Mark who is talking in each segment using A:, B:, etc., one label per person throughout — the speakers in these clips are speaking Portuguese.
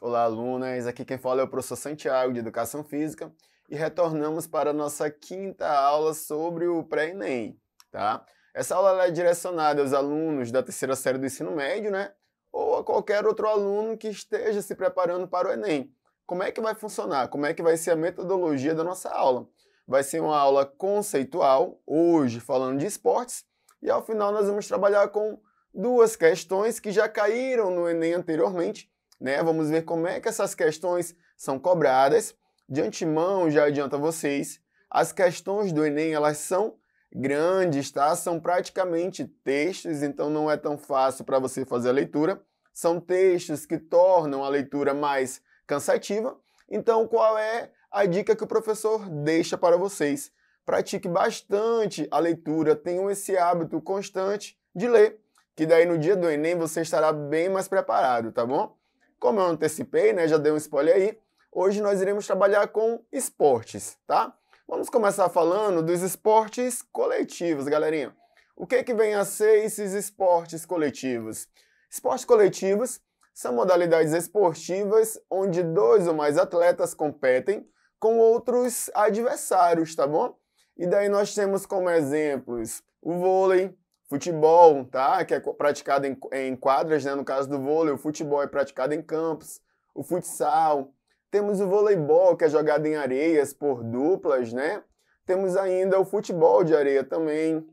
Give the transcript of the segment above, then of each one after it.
A: olá alunas, aqui quem fala é o professor Santiago de Educação Física e retornamos para a nossa quinta aula sobre o pré-ENEM, tá? Essa aula é direcionada aos alunos da terceira série do ensino médio, né? Ou a qualquer outro aluno que esteja se preparando para o ENEM. Como é que vai funcionar? Como é que vai ser a metodologia da nossa aula? Vai ser uma aula conceitual, hoje falando de esportes, e ao final nós vamos trabalhar com duas questões que já caíram no Enem anteriormente né? Vamos ver como é que essas questões são cobradas. De antemão, já adianto a vocês, as questões do Enem elas são grandes, tá? São praticamente textos, então não é tão fácil para você fazer a leitura. São textos que tornam a leitura mais cansativa. Então, qual é a dica que o professor deixa para vocês? Pratique bastante a leitura, tenham esse hábito constante de ler, que daí no dia do Enem você estará bem mais preparado, tá bom? Como eu antecipei, né, já dei um spoiler aí, hoje nós iremos trabalhar com esportes, tá? Vamos começar falando dos esportes coletivos, galerinha. O que, que vem a ser esses esportes coletivos? Esportes coletivos são modalidades esportivas onde dois ou mais atletas competem com outros adversários, tá bom? E daí nós temos como exemplos o vôlei, Futebol, tá? Que é praticado em, em quadras, né? No caso do vôlei, o futebol é praticado em campos. O futsal. Temos o voleibol, que é jogado em areias por duplas, né? Temos ainda o futebol de areia também.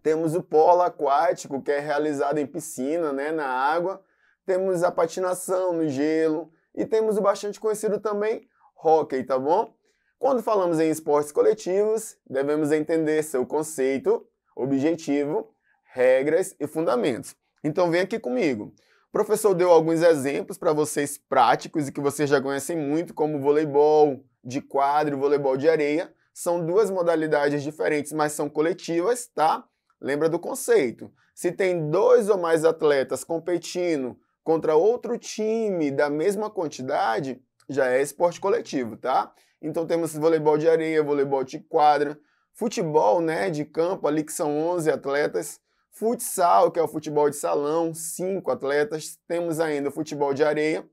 A: Temos o polo aquático, que é realizado em piscina, né? Na água. Temos a patinação no gelo. E temos o bastante conhecido também, hockey, tá bom? Quando falamos em esportes coletivos, devemos entender seu conceito, objetivo regras e fundamentos. Então vem aqui comigo. O professor deu alguns exemplos para vocês práticos e que vocês já conhecem muito, como voleibol de quadro, voleibol de areia. São duas modalidades diferentes, mas são coletivas, tá? Lembra do conceito. Se tem dois ou mais atletas competindo contra outro time da mesma quantidade, já é esporte coletivo, tá? Então temos voleibol de areia, voleibol de quadra, futebol, né, de campo ali que são 11 atletas, Futsal, que é o futebol de salão, cinco atletas. Temos ainda o futebol de areia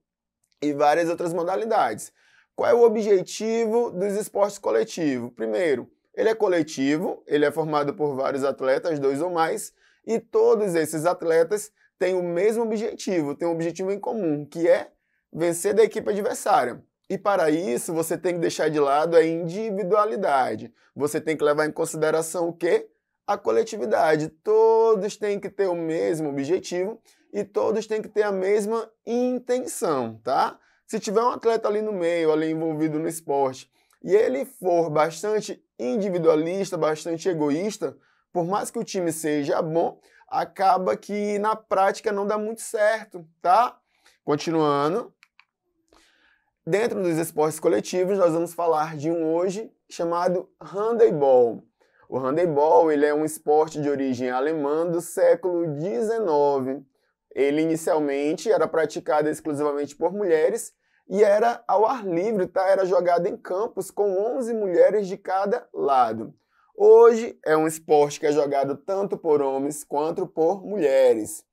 A: e várias outras modalidades. Qual é o objetivo dos esportes coletivos? Primeiro, ele é coletivo, ele é formado por vários atletas, dois ou mais, e todos esses atletas têm o mesmo objetivo, têm um objetivo em comum, que é vencer da equipe adversária. E para isso, você tem que deixar de lado a individualidade. Você tem que levar em consideração o quê? a coletividade. Todos têm que ter o mesmo objetivo e todos têm que ter a mesma intenção, tá? Se tiver um atleta ali no meio, ali envolvido no esporte, e ele for bastante individualista, bastante egoísta, por mais que o time seja bom, acaba que na prática não dá muito certo, tá? Continuando. Dentro dos esportes coletivos, nós vamos falar de um hoje chamado handebol. O handebol ele é um esporte de origem alemã do século XIX. Ele inicialmente era praticado exclusivamente por mulheres e era ao ar livre, tá? Era jogado em campos com 11 mulheres de cada lado. Hoje é um esporte que é jogado tanto por homens quanto por mulheres.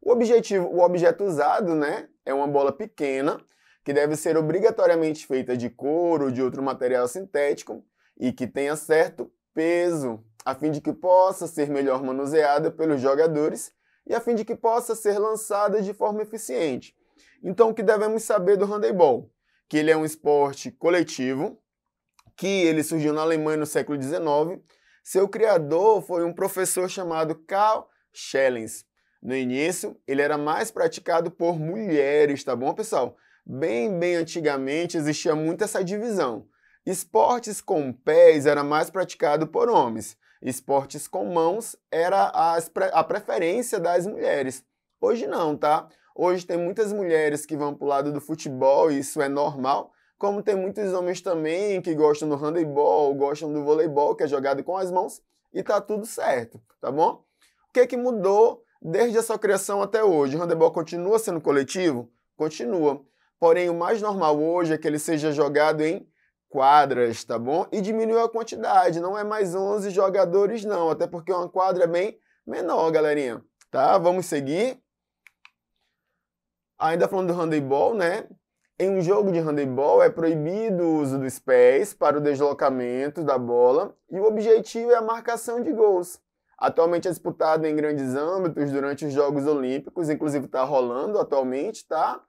A: O objetivo, o objeto usado, né, é uma bola pequena que deve ser obrigatoriamente feita de couro ou de outro material sintético e que tenha certo peso, a fim de que possa ser melhor manuseada pelos jogadores e a fim de que possa ser lançada de forma eficiente. Então, o que devemos saber do handebol? Que ele é um esporte coletivo, que ele surgiu na Alemanha no século XIX. Seu criador foi um professor chamado Karl Schellens. No início, ele era mais praticado por mulheres, tá bom, pessoal? Bem, bem antigamente existia muito essa divisão. Esportes com pés era mais praticado por homens, esportes com mãos era a preferência das mulheres. Hoje não, tá? Hoje tem muitas mulheres que vão para o lado do futebol, e isso é normal, como tem muitos homens também que gostam do handebol, gostam do voleibol, que é jogado com as mãos, e tá tudo certo, tá bom? O que é que mudou desde a sua criação até hoje? O handebol continua sendo coletivo? Continua. Porém, o mais normal hoje é que ele seja jogado em quadras, tá bom? E diminuiu a quantidade, não é mais 11 jogadores não, até porque é uma quadra é bem menor, galerinha. Tá? Vamos seguir. Ainda falando do handebol, né? Em um jogo de handebol é proibido o uso dos pés para o deslocamento da bola e o objetivo é a marcação de gols. Atualmente é disputado em grandes âmbitos durante os Jogos Olímpicos, inclusive está rolando atualmente, tá?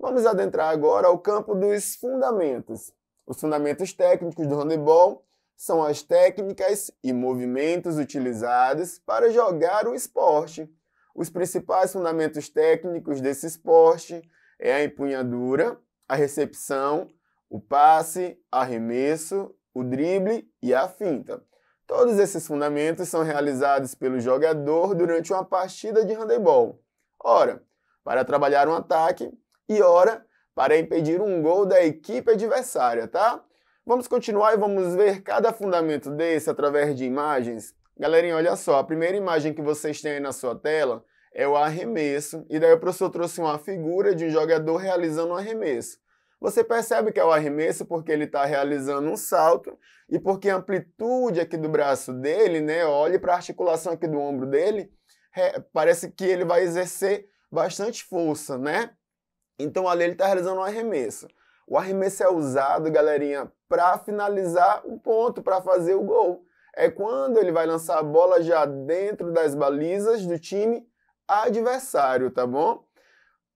A: Vamos adentrar agora ao campo dos fundamentos. Os fundamentos técnicos do handebol são as técnicas e movimentos utilizados para jogar o esporte. Os principais fundamentos técnicos desse esporte é a empunhadura, a recepção, o passe, arremesso, o drible e a finta. Todos esses fundamentos são realizados pelo jogador durante uma partida de handebol. Ora, para trabalhar um ataque e ora para impedir um gol da equipe adversária, tá? Vamos continuar e vamos ver cada fundamento desse através de imagens. Galerinha, olha só, a primeira imagem que vocês têm aí na sua tela é o arremesso, e daí o professor trouxe uma figura de um jogador realizando um arremesso. Você percebe que é o arremesso porque ele está realizando um salto e porque a amplitude aqui do braço dele, né, olhe para a articulação aqui do ombro dele, é, parece que ele vai exercer bastante força, né? Então ali ele está realizando um arremesso. O arremesso é usado, galerinha, para finalizar um ponto, para fazer o gol. É quando ele vai lançar a bola já dentro das balizas do time adversário, tá bom?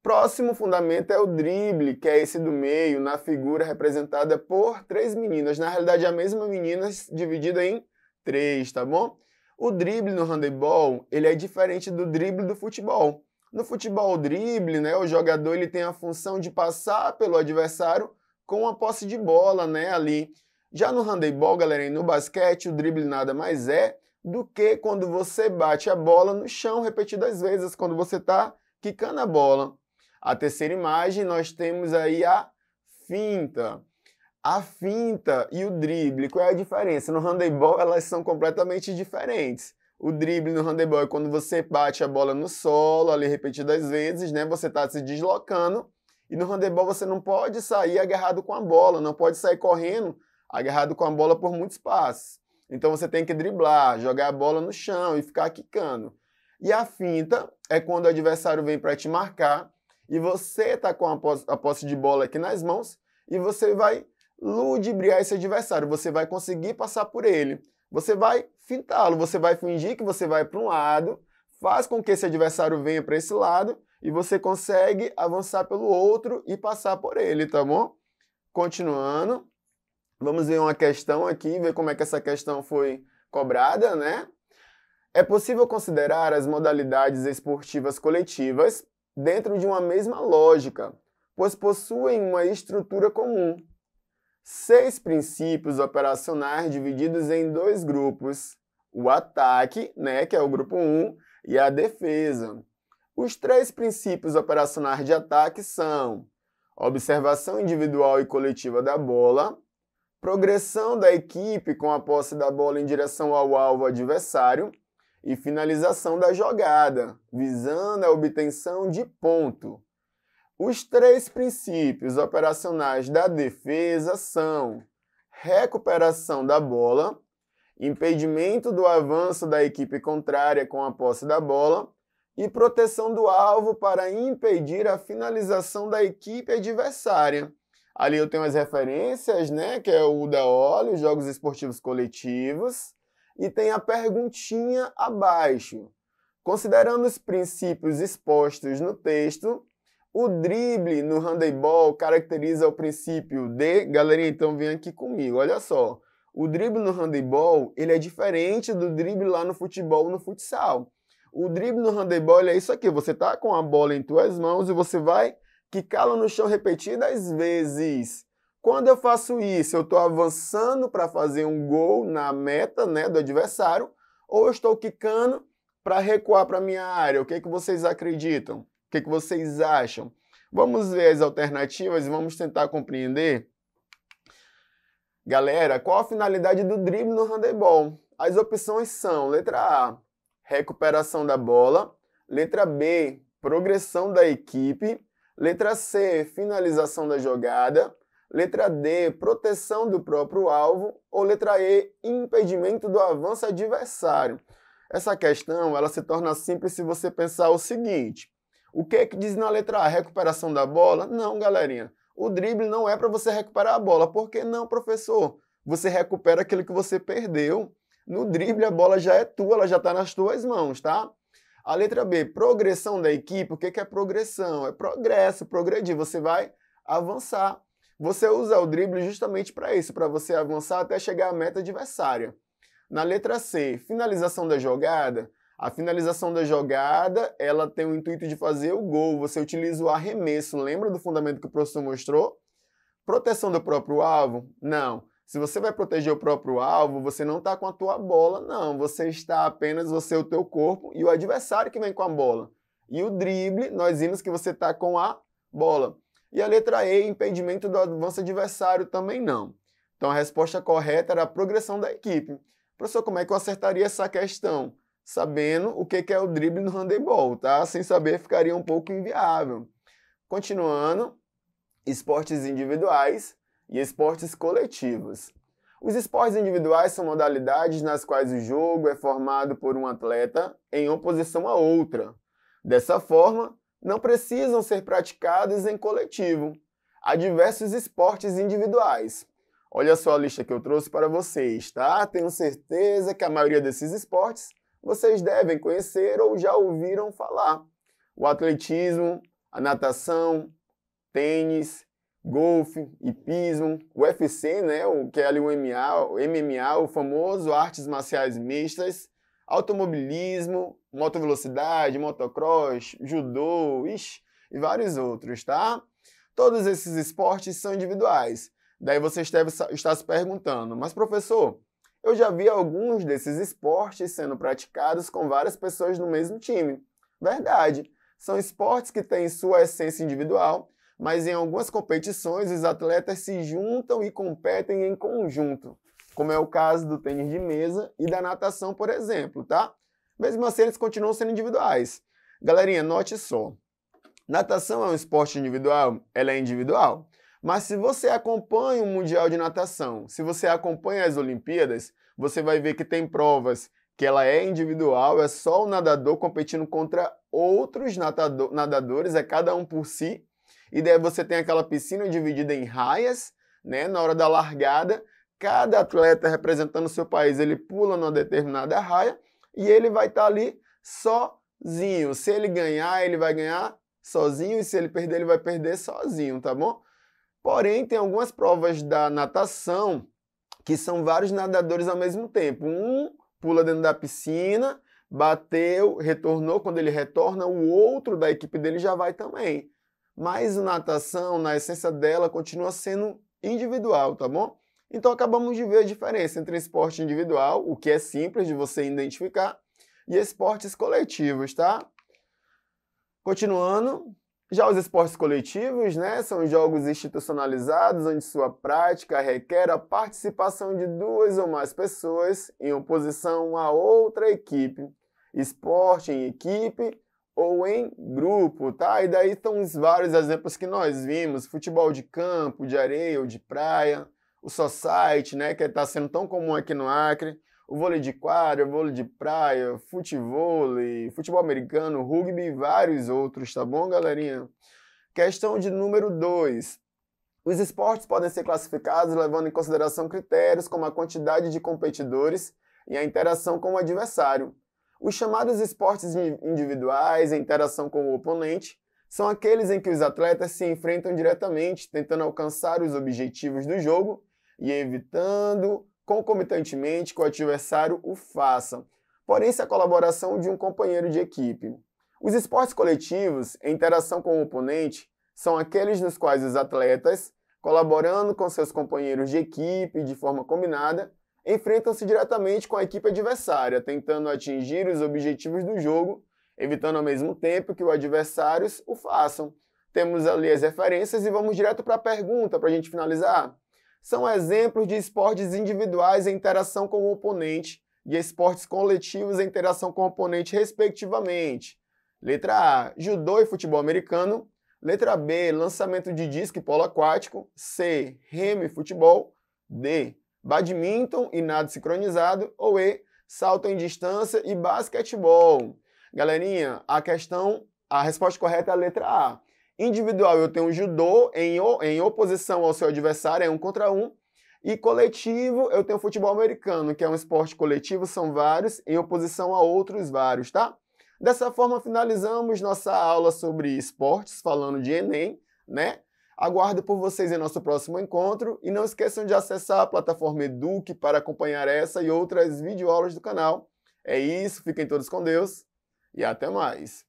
A: Próximo fundamento é o drible, que é esse do meio, na figura representada por três meninas. Na realidade, é a mesma menina dividida em três, tá bom? O drible no handebol, ele é diferente do drible do futebol. No futebol drible, né, o jogador ele tem a função de passar pelo adversário com a posse de bola, né, ali. Já no handebol, galera, no basquete, o drible nada mais é do que quando você bate a bola no chão repetidas vezes, quando você está quicando a bola. A terceira imagem, nós temos aí a finta. A finta e o drible, qual é a diferença? No handebol, elas são completamente diferentes. O drible no handebol é quando você bate a bola no solo ali repetidas vezes, né? Você está se deslocando. E no handebol você não pode sair agarrado com a bola, não pode sair correndo agarrado com a bola por muitos espaço. Então você tem que driblar, jogar a bola no chão e ficar quicando. E a finta é quando o adversário vem para te marcar e você está com a a posse de bola aqui nas mãos e você vai ludibriar esse adversário, você vai conseguir passar por ele. Você vai fintá-lo, você vai fingir que você vai para um lado, faz com que esse adversário venha para esse lado e você consegue avançar pelo outro e passar por ele, tá bom? Continuando, vamos ver uma questão aqui, ver como é que essa questão foi cobrada, né? É possível considerar as modalidades esportivas coletivas dentro de uma mesma lógica, pois possuem uma estrutura comum, seis princípios operacionais divididos em dois grupos: o ataque, né, que é o grupo 1, um, e a defesa. Os três princípios operacionais de ataque são observação individual e coletiva da bola, progressão da equipe com a posse da bola em direção ao alvo adversário e finalização da jogada, visando a obtenção de ponto. Os três princípios operacionais da defesa são recuperação da bola, impedimento do avanço da equipe contrária com a posse da bola e proteção do alvo para impedir a finalização da equipe adversária. Ali eu tenho as referências, né, que é o da Olho, Jogos Esportivos Coletivos, e tem a perguntinha abaixo. Considerando os princípios expostos no texto, o drible no handebol caracteriza o princípio de... Galerinha, então vem aqui comigo, olha só. O drible no handebol, ele é diferente do drible lá no futebol, no futsal. O drible no handebol é isso aqui, você tá com a bola em tuas mãos e você vai quicá-la no chão repetidas vezes. Quando eu faço isso, eu estou avançando para fazer um gol na meta né, do adversário, ou eu estou quicando para recuar para minha área. O que, é que vocês acreditam? que, que vocês acham? Vamos ver as alternativas e vamos tentar compreender? Galera, qual a finalidade do drible no handebol? As opções são: letra A, recuperação da bola, letra B, progressão da equipe, letra C, finalização da jogada, letra D, proteção do próprio alvo, ou letra E, impedimento do avanço adversário. Essa questão ela se torna simples se você pensar o seguinte: o que é que diz na letra A? Recuperação da bola? Não, galerinha. O drible não é para você recuperar a bola. Por que não, professor? Você recupera aquilo que você perdeu. No drible, a bola já é tua, ela já está nas tuas mãos, tá? A letra B, progressão da equipe. O é que é progressão? É progresso, progredir. Você vai avançar. Você usa o drible justamente para isso, para você avançar até chegar à meta adversária. Na letra C, finalização da jogada. A finalização da jogada, ela tem o intuito de fazer o gol. Você utiliza o arremesso. Lembra do fundamento que o professor mostrou? Proteção do próprio alvo? Não. Se você vai proteger o próprio alvo, você não está com a tua bola, não. Você está apenas você, o teu corpo e o adversário que vem com a bola. E o drible, nós vimos que você está com a bola. E a letra E, impedimento do avanço adversário, também não. Então a resposta correta era a progressão da equipe. Professor, como é que eu acertaria essa questão? sabendo o que é o drible no handebol, tá? Sem saber ficaria um pouco inviável. Continuando, esportes individuais e esportes coletivos. Os esportes individuais são modalidades nas quais o jogo é formado por um atleta em oposição a outra. Dessa forma, não precisam ser praticados em coletivo. Há diversos esportes individuais. Olha só a lista que eu trouxe para vocês, tá? Tenho certeza que a maioria desses esportes vocês devem conhecer ou já ouviram falar. O atletismo, a natação, tênis, golfe, hipismo, o UFC, né, o que é o MMA, o MMA, o famoso artes marciais mistas, automobilismo, motovelocidade, motocross, judô, e vários outros, tá? Todos esses esportes são individuais. Daí você está se perguntando, mas professor, eu já vi alguns desses esportes sendo praticados com várias pessoas no mesmo time. Verdade, são esportes que têm sua essência individual, mas em algumas competições os atletas se juntam e competem em conjunto, como é o caso do tênis de mesa e da natação, por exemplo, tá? Mesmo assim, eles continuam sendo individuais. Galerinha, note só. Natação é um esporte individual? Ela é individual. Mas se você acompanha o Mundial de Natação, se você acompanha as Olimpíadas, você vai ver que tem provas que ela é individual, é só o nadador competindo contra outros natador, nadadores, é cada um por si. E daí você tem aquela piscina dividida em raias, né? Na hora da largada, cada atleta representando o seu país, ele pula numa determinada raia e ele vai estar tá ali sozinho. Se ele ganhar, ele vai ganhar sozinho e se ele perder, ele vai perder sozinho, tá bom? Porém, tem algumas provas da natação que são vários nadadores ao mesmo tempo. Um pula dentro da piscina, bateu, retornou. Quando ele retorna, o outro da equipe dele já vai também. Mas a natação, na essência dela, continua sendo individual, tá bom? Então acabamos de ver a diferença entre esporte individual, o que é simples de você identificar, e esportes coletivos, tá? Continuando, já os esportes coletivos, né, são jogos institucionalizados onde sua prática requer a participação de duas ou mais pessoas em oposição a outra equipe. Esporte em equipe ou em grupo, tá? E daí estão os vários exemplos que nós vimos: futebol de campo, de areia ou de praia, o society, né, que está sendo tão comum aqui no Acre o vôlei de quadra, vôlei de praia, futebol, futebol americano, rugby e vários outros, tá bom, galerinha? Questão de número 2. Os esportes podem ser classificados levando em consideração critérios como a quantidade de competidores e a interação com o adversário. Os chamados esportes individuais, a interação com o oponente, são aqueles em que os atletas se enfrentam diretamente, tentando alcançar os objetivos do jogo e evitando concomitantemente que o adversário o faça, porém se a colaboração de um companheiro de equipe. Os esportes coletivos, em interação com o oponente, são aqueles nos quais os atletas, colaborando com seus companheiros de equipe de forma combinada, enfrentam-se diretamente com a equipe adversária, tentando atingir os objetivos do jogo, evitando ao mesmo tempo que os adversários o façam. Temos ali as referências e vamos direto para a pergunta para a gente finalizar são exemplos de esportes individuais em interação com o oponente e esportes coletivos em interação com o oponente, respectivamente. Letra A, judô e futebol americano. Letra B, lançamento de disco e polo aquático. C, remo e futebol. D, badminton e nado sincronizado. Ou E, salto em distância e basquetebol. Galerinha, a questão, a resposta correta é a letra A. Individual, eu tenho judô em, em oposição ao seu adversário, é um contra um. E coletivo, eu tenho futebol americano, que é um esporte coletivo, são vários, em oposição a outros vários, tá? Dessa forma, finalizamos nossa aula sobre esportes, falando de Enem, né? Aguardo por vocês em nosso próximo encontro e não esqueçam de acessar a plataforma Eduque para acompanhar essa e outras videoaulas do canal. É isso, fiquem todos com Deus e até mais!